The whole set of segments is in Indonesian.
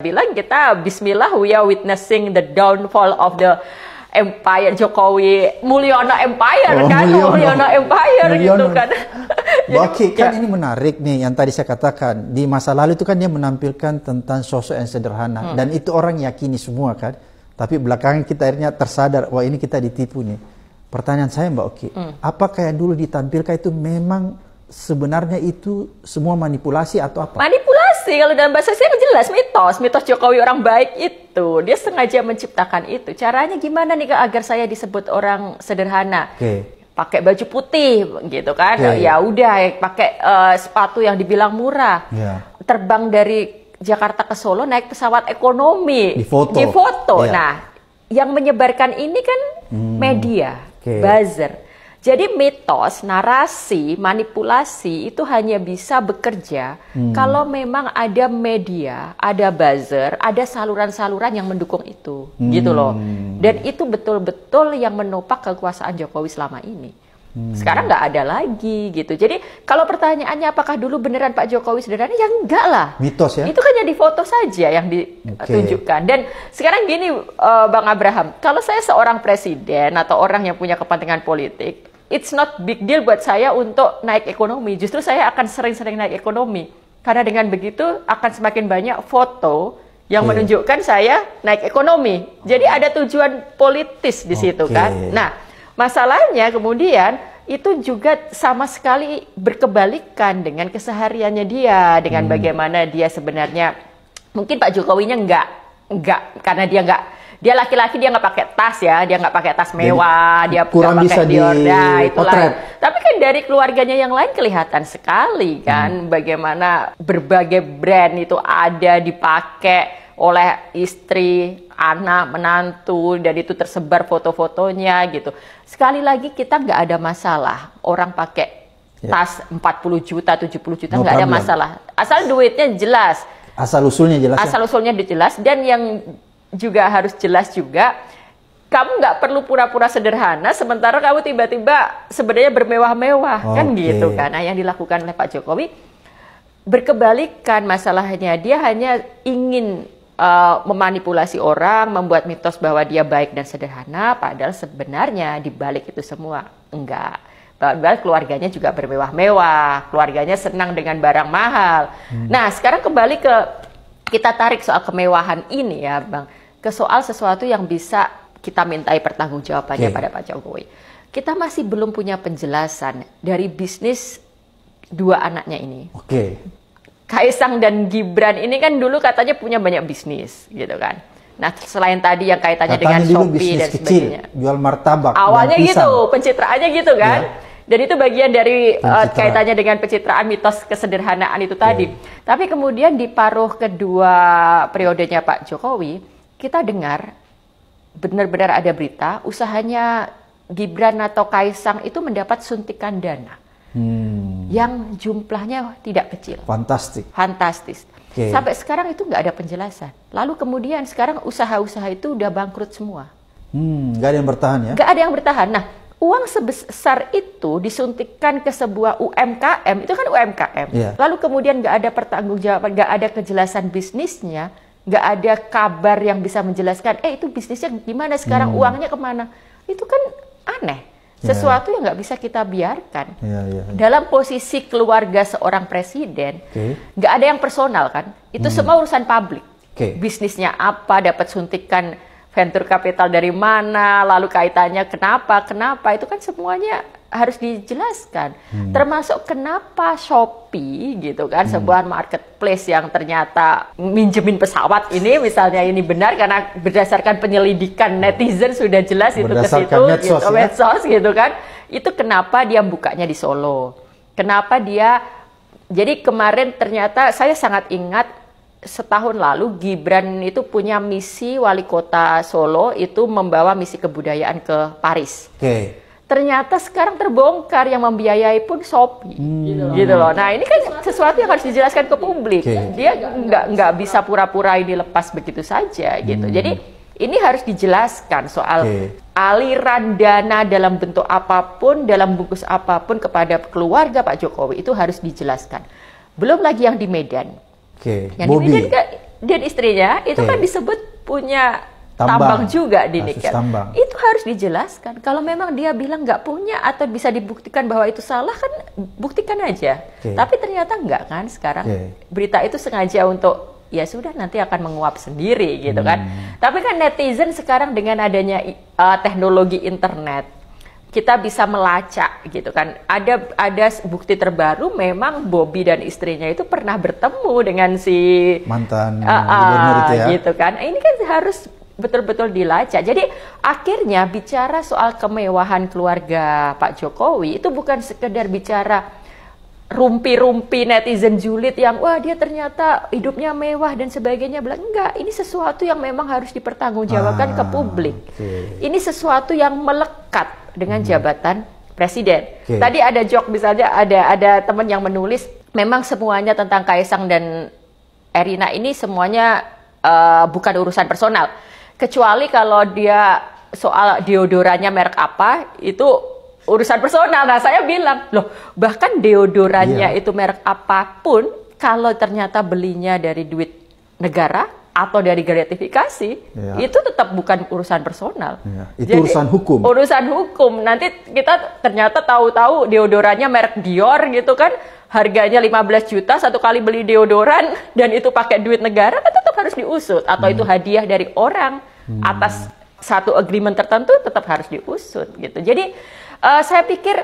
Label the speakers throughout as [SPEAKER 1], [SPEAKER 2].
[SPEAKER 1] bilang kita bismillah we are witnessing the downfall of the empire Jokowi Mulyono Empire oh, kan Mulyono, Mulyono Empire gitu Mulyono. gitu kan Oke okay, kan
[SPEAKER 2] ini menarik nih yang tadi saya katakan di masa lalu itu kan dia menampilkan tentang sosok yang sederhana hmm. dan itu orang yakini semua kan tapi belakangan kita akhirnya tersadar wah ini kita ditipu nih pertanyaan saya Mbak Oki hmm. apakah yang dulu ditampilkan itu memang sebenarnya itu semua manipulasi atau apa
[SPEAKER 1] manipulasi sih kalau dalam bahasa saya jelas mitos mitos Jokowi orang baik itu dia sengaja menciptakan itu caranya gimana nih agar saya disebut orang sederhana okay. pakai baju putih gitu kan okay. ya udah ya, pakai uh, sepatu yang dibilang murah yeah. terbang dari Jakarta ke Solo naik pesawat ekonomi di foto, di foto. Yeah. nah yang menyebarkan ini kan hmm. media okay. buzzer jadi mitos, narasi, manipulasi itu hanya bisa bekerja hmm. kalau memang ada media, ada buzzer, ada saluran-saluran yang mendukung itu, hmm. gitu loh. Hmm. Dan itu betul-betul yang menopak kekuasaan Jokowi selama ini. Hmm. Sekarang nggak ada lagi gitu. Jadi kalau pertanyaannya apakah dulu beneran Pak Jokowi sederhana? Ya enggak lah.
[SPEAKER 2] Mitos ya. Itu
[SPEAKER 1] kan jadi foto saja yang ditunjukkan. Okay. Dan sekarang gini uh, Bang Abraham, kalau saya seorang presiden atau orang yang punya kepentingan politik, it's not big deal buat saya untuk naik ekonomi. Justru saya akan sering-sering naik ekonomi. Karena dengan begitu akan semakin banyak foto yang okay. Iya. menunjukkan saya naik ekonomi. Jadi ada tujuan politis di situ kan. Nah, masalahnya kemudian itu juga sama sekali berkebalikan dengan kesehariannya dia, dengan hmm. bagaimana dia sebenarnya mungkin Pak Jokowinya enggak enggak karena dia enggak dia laki-laki dia nggak pakai tas ya dia nggak pakai tas mewah Jadi, dia kurang bisa pakai dior di itulah potret. tapi kan dari keluarganya yang lain kelihatan sekali kan hmm. bagaimana berbagai brand itu ada dipakai oleh istri anak menantu dan itu tersebar foto-fotonya gitu sekali lagi kita nggak ada masalah orang pakai yeah. tas 40 juta, 70 juta nggak no ada masalah. Asal duitnya jelas.
[SPEAKER 2] Asal usulnya jelas. Ya. Asal
[SPEAKER 1] usulnya jelas dan yang juga harus jelas juga kamu nggak perlu pura-pura sederhana sementara kamu tiba-tiba sebenarnya bermewah-mewah okay. kan gitu kan nah yang dilakukan oleh Pak Jokowi berkebalikan masalahnya dia hanya ingin uh, memanipulasi orang membuat mitos bahwa dia baik dan sederhana padahal sebenarnya dibalik itu semua enggak bahwa keluarganya juga bermewah-mewah keluarganya senang dengan barang mahal hmm. nah sekarang kembali ke kita tarik soal kemewahan ini ya bang ke soal sesuatu yang bisa kita mintai pertanggungjawabannya okay. pada Pak Jokowi. Kita masih belum punya penjelasan dari bisnis dua anaknya ini. Oke. Okay. Kaisang dan Gibran ini kan dulu katanya punya banyak bisnis, gitu kan. Nah, selain tadi yang kaitannya katanya dengan Shopee dan sebagainya.
[SPEAKER 2] jual martabak. Awalnya gitu,
[SPEAKER 1] pencitraannya gitu kan. Yeah. Dan itu bagian dari uh, kaitannya dengan pencitraan mitos kesederhanaan itu tadi. Yeah. Tapi kemudian di paruh kedua periodenya Pak Jokowi, kita dengar benar-benar ada berita usahanya Gibran atau Kaisang itu mendapat suntikan dana
[SPEAKER 2] hmm.
[SPEAKER 1] yang jumlahnya tidak kecil.
[SPEAKER 2] Fantastis.
[SPEAKER 1] Fantastis. Okay. Sampai sekarang itu nggak ada penjelasan. Lalu kemudian sekarang usaha-usaha itu udah bangkrut semua.
[SPEAKER 2] Hmm, nggak ada yang bertahan ya? Nggak
[SPEAKER 1] ada yang bertahan. Nah, uang sebesar itu disuntikkan ke sebuah UMKM, itu kan UMKM. Yeah. Lalu kemudian nggak ada pertanggungjawaban, nggak ada kejelasan bisnisnya nggak ada kabar yang bisa menjelaskan eh itu bisnisnya gimana sekarang hmm. uangnya kemana itu kan aneh ya, ya. sesuatu yeah. yang nggak bisa kita biarkan yeah, yeah, yeah. dalam posisi keluarga seorang presiden nggak okay. ada yang personal kan itu hmm. semua urusan publik okay. bisnisnya apa dapat suntikan venture capital dari mana lalu kaitannya kenapa kenapa itu kan semuanya harus dijelaskan. Hmm. Termasuk kenapa Shopee gitu kan hmm. sebuah marketplace yang ternyata minjemin pesawat ini misalnya ini benar karena berdasarkan penyelidikan netizen sudah jelas itu ke situ gitu, medsos, gitu, ya? medsos gitu kan. Itu kenapa dia bukanya di Solo. Kenapa dia jadi kemarin ternyata saya sangat ingat setahun lalu Gibran itu punya misi wali kota Solo itu membawa misi kebudayaan ke Paris. Okay ternyata sekarang terbongkar yang membiayai pun Shopee hmm. gitu loh. Gitu nah ini kan sesuatu yang harus dijelaskan ke publik. Okay. Dia nggak nggak bisa pura-pura ini lepas begitu saja gitu. Hmm. Jadi ini harus dijelaskan soal okay. aliran dana dalam bentuk apapun, dalam bungkus apapun kepada keluarga Pak Jokowi itu harus dijelaskan. Belum lagi yang di Medan.
[SPEAKER 2] Okay. Yang Bobby. di Medan kan,
[SPEAKER 1] dan istrinya itu okay. kan disebut punya tambang, tambang juga kasus nikel. Tambang. Itu harus dijelaskan. Kalau memang dia bilang nggak punya atau bisa dibuktikan bahwa itu salah kan buktikan aja. Okay. Tapi ternyata nggak kan sekarang okay. berita itu sengaja untuk ya sudah nanti akan menguap sendiri gitu kan. Hmm. Tapi kan netizen sekarang dengan adanya uh, teknologi internet kita bisa melacak gitu kan. Ada ada bukti terbaru memang Bobby dan istrinya itu pernah bertemu dengan si
[SPEAKER 2] mantan uh, uh, itu ya. gitu
[SPEAKER 1] kan. Ini kan harus betul-betul dilacak. Jadi akhirnya bicara soal kemewahan keluarga Pak Jokowi itu bukan sekedar bicara rumpi-rumpi netizen julid yang wah dia ternyata hidupnya mewah dan sebagainya bilang enggak ini sesuatu yang memang harus dipertanggungjawabkan ah, ke publik okay. ini sesuatu yang melekat dengan hmm. jabatan hmm. presiden okay. tadi ada jok misalnya ada ada teman yang menulis memang semuanya tentang Kaisang dan Erina ini semuanya uh, bukan urusan personal kecuali kalau dia soal deodorannya merek apa itu urusan personal. Nah, saya bilang, loh, bahkan deodorannya yeah. itu merek apapun, kalau ternyata belinya dari duit negara atau dari gratifikasi, yeah. itu tetap bukan urusan personal.
[SPEAKER 2] Yeah. Itu Jadi, urusan hukum.
[SPEAKER 1] Urusan hukum. Nanti kita ternyata tahu-tahu deodorannya merek Dior gitu kan, harganya 15 juta satu kali beli deodoran dan itu pakai duit negara kan tetap harus diusut atau hmm. itu hadiah dari orang hmm. atas satu agreement tertentu tetap harus diusut gitu. Jadi uh, saya pikir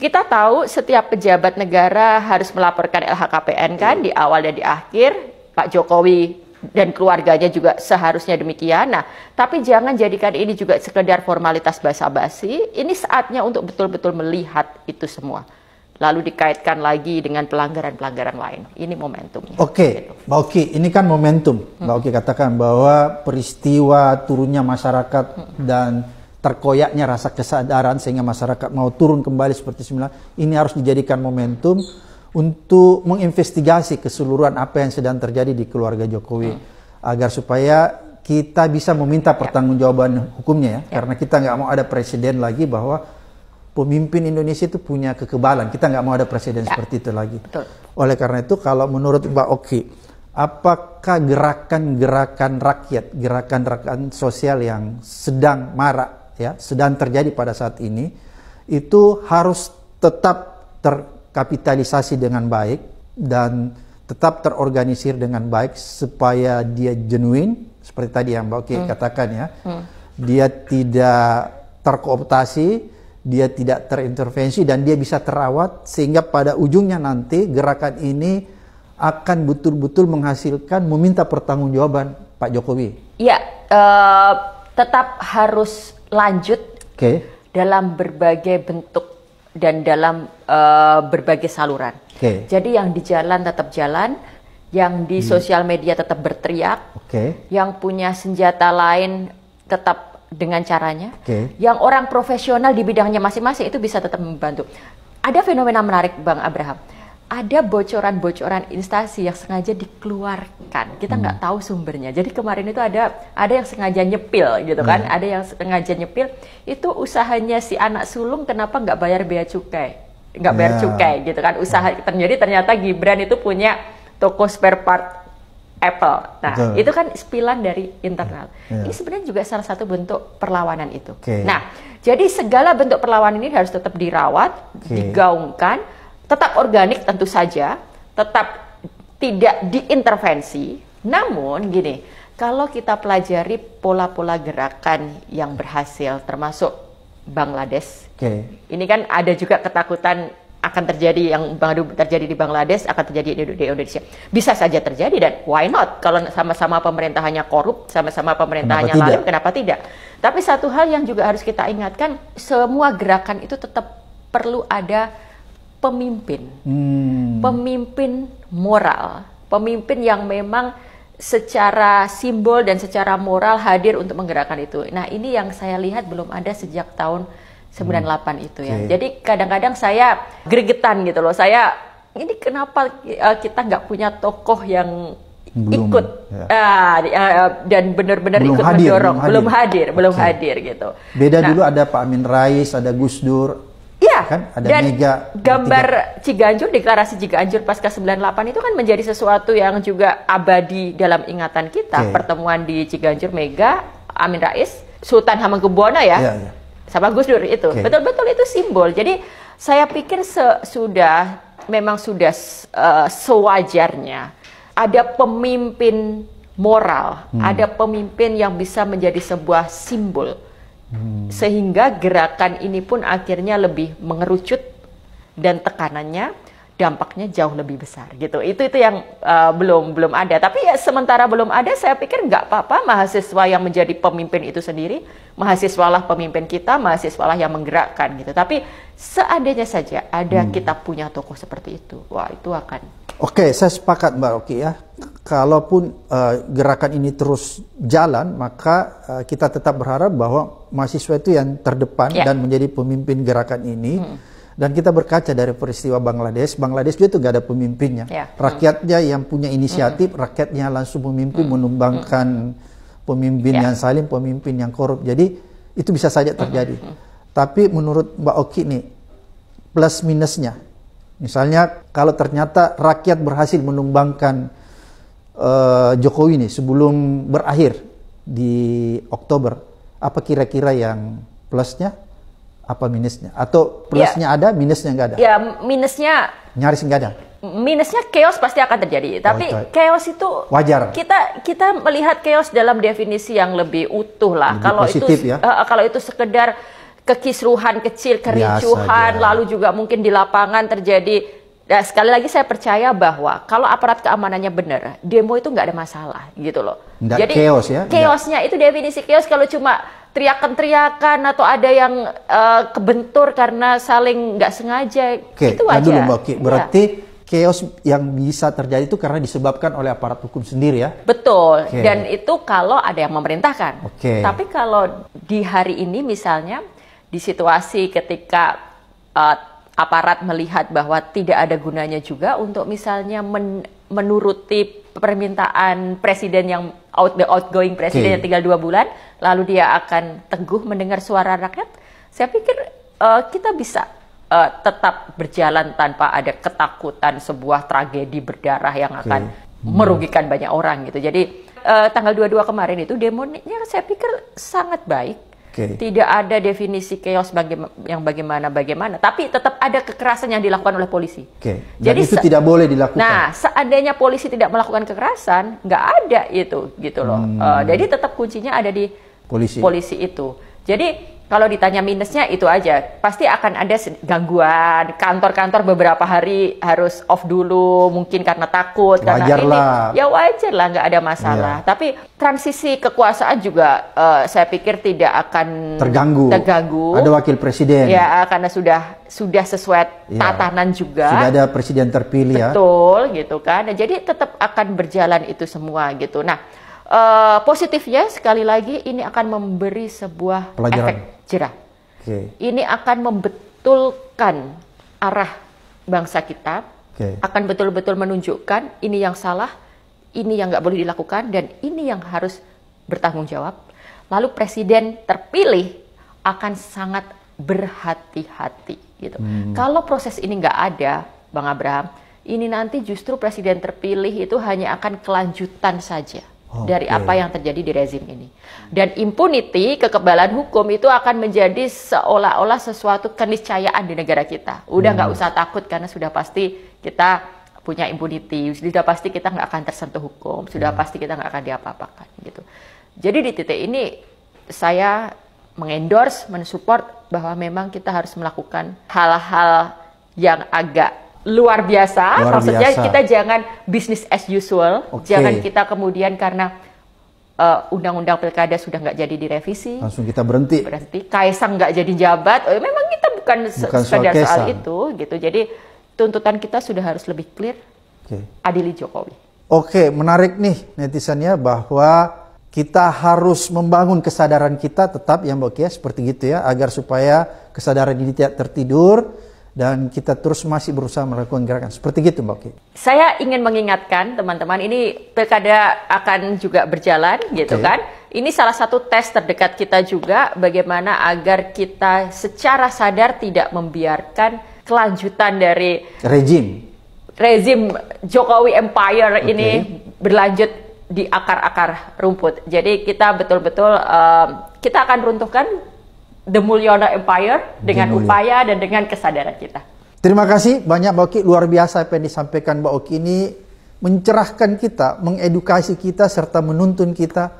[SPEAKER 1] kita tahu setiap pejabat negara harus melaporkan LHKPN kan hmm. di awal dan di akhir. Pak Jokowi dan keluarganya juga seharusnya demikian. Nah, tapi jangan jadikan ini juga sekedar formalitas basa-basi. Ini saatnya untuk betul-betul melihat itu semua lalu dikaitkan lagi dengan pelanggaran-pelanggaran lain. Ini momentumnya.
[SPEAKER 2] Oke, okay. gitu. Mbak Oki, ini kan momentum. Hmm. Mbak Oki katakan bahwa peristiwa turunnya masyarakat hmm. dan terkoyaknya rasa kesadaran sehingga masyarakat mau turun kembali seperti semula, ini harus dijadikan momentum untuk menginvestigasi keseluruhan apa yang sedang terjadi di keluarga Jokowi hmm. agar supaya kita bisa meminta ya. pertanggungjawaban hukumnya ya, ya. karena kita nggak mau ada presiden lagi bahwa pemimpin Indonesia itu punya kekebalan. Kita nggak mau ada presiden ya. seperti itu lagi. Betul. Oleh karena itu, kalau menurut Mbak Oki, apakah gerakan-gerakan rakyat, gerakan-gerakan sosial yang sedang marak, ya, sedang terjadi pada saat ini, itu harus tetap terkapitalisasi dengan baik dan tetap terorganisir dengan baik supaya dia genuine seperti tadi yang Mbak Oki hmm. katakan ya, hmm. dia tidak terkooptasi, dia tidak terintervensi dan dia bisa terawat sehingga pada ujungnya nanti gerakan ini akan betul-betul menghasilkan meminta pertanggungjawaban Pak Jokowi.
[SPEAKER 1] Ya, uh, tetap harus lanjut okay. dalam berbagai bentuk dan dalam uh, berbagai saluran. Okay. Jadi yang di jalan tetap jalan, yang di hmm. sosial media tetap berteriak, okay. yang punya senjata lain tetap dengan caranya, okay. yang orang profesional di bidangnya masing-masing itu bisa tetap membantu. Ada fenomena menarik Bang Abraham ada bocoran-bocoran instansi yang sengaja dikeluarkan. Kita hmm. nggak hmm. tahu sumbernya. Jadi kemarin itu ada ada yang sengaja nyepil gitu kan, hmm. ada yang sengaja nyepil. Itu usahanya si anak sulung kenapa nggak bayar bea cukai, nggak yeah. bayar ya. cukai gitu kan? Usaha terjadi ternyata Gibran itu punya toko spare part Apple. Nah, Betul. itu kan spilan dari internal. Yeah. Ya. Ini sebenarnya juga salah satu bentuk perlawanan itu. Okay. Nah, jadi segala bentuk perlawanan ini harus tetap dirawat, okay. digaungkan, tetap organik tentu saja, tetap tidak diintervensi. Namun gini, kalau kita pelajari pola-pola gerakan yang berhasil termasuk Bangladesh. Okay. Ini kan ada juga ketakutan akan terjadi yang baru terjadi di Bangladesh akan terjadi di, Indonesia. Bisa saja terjadi dan why not? Kalau sama-sama pemerintahannya korup, sama-sama pemerintahannya kenapa lalim, tidak? kenapa tidak? Tapi satu hal yang juga harus kita ingatkan, semua gerakan itu tetap perlu ada pemimpin. Hmm. Pemimpin moral, pemimpin yang memang secara simbol dan secara moral hadir untuk menggerakkan itu. Nah, ini yang saya lihat belum ada sejak tahun 98 hmm. itu ya. Okay. Jadi kadang-kadang saya gregetan gitu loh. Saya ini kenapa eh, kita nggak punya tokoh yang belum, ikut ya. uh, dan benar-benar ikut hadir, mendorong, belum hadir, belum hadir, okay. belum hadir gitu. Beda nah, dulu
[SPEAKER 2] ada Pak Amin Rais, ada Gus Dur, Iya. Kan ada dan mega
[SPEAKER 1] gambar tiga. Ciganjur deklarasi Ciganjur pasca 98 itu kan menjadi sesuatu yang juga abadi dalam ingatan kita. Okay. Pertemuan di Ciganjur Mega Amin Rais Sultan Hamengkubuwono ya. Yeah, yeah sama Gus Dur itu. Betul-betul okay. itu simbol. Jadi saya pikir sudah memang sudah uh, sewajarnya ada pemimpin moral, hmm. ada pemimpin yang bisa menjadi sebuah simbol. Hmm. Sehingga gerakan ini pun akhirnya lebih mengerucut dan tekanannya dampaknya jauh lebih besar gitu. Itu itu yang uh, belum belum ada. Tapi ya sementara belum ada, saya pikir nggak apa-apa mahasiswa yang menjadi pemimpin itu sendiri, mahasiswalah pemimpin kita, mahasiswalah yang menggerakkan gitu. Tapi seadanya saja ada hmm. kita punya tokoh seperti itu, wah itu akan.
[SPEAKER 2] Oke, okay, saya sepakat Mbak Oki ya. Kalaupun uh, gerakan ini terus jalan, maka uh, kita tetap berharap bahwa mahasiswa itu yang terdepan yeah. dan menjadi pemimpin gerakan ini. Hmm dan kita berkaca dari peristiwa Bangladesh, Bangladesh dia itu gak ada pemimpinnya. Ya. Rakyatnya yang punya inisiatif, mm. rakyatnya langsung memimpin, mm. menumbangkan mm. pemimpin ya. yang salim, pemimpin yang korup. Jadi itu bisa saja terjadi. Mm. Tapi menurut Mbak Oki nih, plus minusnya, misalnya kalau ternyata rakyat berhasil menumbangkan uh, Jokowi nih sebelum berakhir di Oktober, apa kira-kira yang plusnya? apa minusnya? Atau plusnya yeah. ada, minusnya nggak ada? Ya,
[SPEAKER 1] minusnya nyaris nggak ada. Minusnya chaos pasti akan terjadi, oh, tapi oh, chaos itu wajar. Kita kita melihat chaos dalam definisi yang lebih utuh lah. Lebih kalau positif, itu ya? uh, kalau itu sekedar kekisruhan kecil, kericuhan, lalu juga mungkin di lapangan terjadi Nah, sekali lagi saya percaya bahwa kalau aparat keamanannya benar, demo itu nggak ada masalah gitu loh.
[SPEAKER 2] Nggak Jadi chaos ya?
[SPEAKER 1] Chaosnya itu definisi chaos kalau cuma teriakan-teriakan atau ada yang uh, kebentur karena saling nggak sengaja.
[SPEAKER 2] Oke, itu nah aja. Dulu, berarti ya. chaos yang bisa terjadi itu karena disebabkan oleh aparat hukum sendiri ya?
[SPEAKER 1] Betul. Oke. Dan itu kalau ada yang memerintahkan. Oke. Tapi kalau di hari ini misalnya di situasi ketika uh, aparat melihat bahwa tidak ada gunanya juga untuk misalnya men menuruti permintaan presiden yang out the outgoing presiden okay. yang tinggal dua bulan, lalu dia akan teguh mendengar suara rakyat. Saya pikir uh, kita bisa uh, tetap berjalan tanpa ada ketakutan sebuah tragedi berdarah yang akan okay. hmm. merugikan banyak orang gitu. Jadi uh, tanggal 22 kemarin itu demonya saya pikir sangat baik Okay. Tidak ada definisi chaos baga yang bagaimana bagaimana, tapi tetap ada kekerasan yang dilakukan oleh polisi. Okay. Jadi itu tidak
[SPEAKER 2] boleh dilakukan. Nah,
[SPEAKER 1] seandainya polisi tidak melakukan kekerasan, nggak ada itu gitu loh. Hmm. Uh, jadi tetap kuncinya ada di
[SPEAKER 2] polisi. Polisi
[SPEAKER 1] itu. Jadi kalau ditanya minusnya itu aja pasti akan ada gangguan kantor-kantor beberapa hari harus off dulu mungkin karena takut wajar karena lah. ini ya wajar lah nggak ada masalah Iya. tapi transisi kekuasaan juga uh, saya pikir tidak akan terganggu terganggu ada wakil
[SPEAKER 2] presiden ya
[SPEAKER 1] karena sudah sudah sesuai iya. tatanan juga sudah ada
[SPEAKER 2] presiden terpilih ya. betul
[SPEAKER 1] ya. gitu kan nah, jadi tetap akan berjalan itu semua gitu nah uh, positifnya sekali lagi ini akan memberi sebuah pelajaran. efek hijrah. Okay. Ini akan membetulkan arah bangsa kita, okay. akan betul-betul menunjukkan ini yang salah, ini yang nggak boleh dilakukan, dan ini yang harus bertanggung jawab. Lalu presiden terpilih akan sangat berhati-hati gitu. Hmm. Kalau proses ini nggak ada, Bang Abraham, ini nanti justru presiden terpilih itu hanya akan kelanjutan saja dari apa yang terjadi di rezim ini. Dan impunity, kekebalan hukum itu akan menjadi seolah-olah sesuatu keniscayaan di negara kita. Udah nggak hmm. usah takut karena sudah pasti kita punya impunity, sudah pasti kita nggak akan tersentuh hukum, sudah hmm. pasti kita nggak akan diapa-apakan gitu. Jadi di titik ini saya mengendorse, mensupport bahwa memang kita harus melakukan hal-hal yang agak luar biasa. Luar Maksudnya biasa. kita jangan bisnis as usual, okay. jangan kita kemudian karena undang eh, undang-undang pilkada sudah nggak jadi direvisi, langsung
[SPEAKER 2] kita berhenti. Berhenti.
[SPEAKER 1] Kaisang nggak jadi jabat. Oh, memang kita bukan, bukan sekadar soal, soal itu, gitu. Jadi tuntutan kita sudah harus lebih clear. Okay. Adili Jokowi.
[SPEAKER 2] Oke, okay, menarik nih netizennya bahwa kita harus membangun kesadaran kita tetap yang oke okay, seperti gitu ya agar supaya kesadaran ini tidak tertidur dan kita terus masih berusaha melakukan gerakan seperti gitu Mbak Ki.
[SPEAKER 1] Saya ingin mengingatkan teman-teman ini pilkada akan juga berjalan gitu kan. Ini salah satu tes terdekat kita juga bagaimana agar kita secara sadar tidak membiarkan kelanjutan dari rezim rezim Jokowi Empire okay. ini berlanjut di akar-akar rumput. Jadi kita betul-betul uh, kita akan runtuhkan The Mulyana Empire dengan Mulyono. upaya dan dengan kesadaran kita.
[SPEAKER 2] Terima kasih banyak Mbak Oki, luar biasa apa yang disampaikan Mbak Oki ini mencerahkan kita, mengedukasi kita serta menuntun kita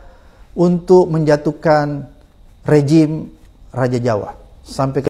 [SPEAKER 2] untuk menjatuhkan rejim Raja Jawa. Sampai ke